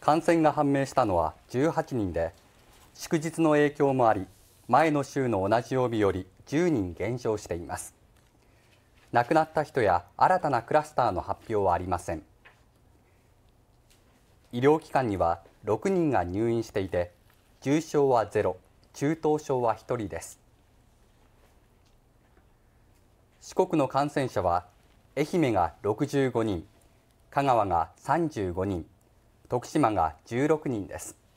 感染が判明したのは18人で祝日の影響もあり前の週の同じ曜日より10人減少しています亡くなった人や新たなクラスターの発表はありません医療機関には6人が入院していて重症はゼロ中等症は1人です四国の感染者は愛媛が65人香川が35人徳島が16人です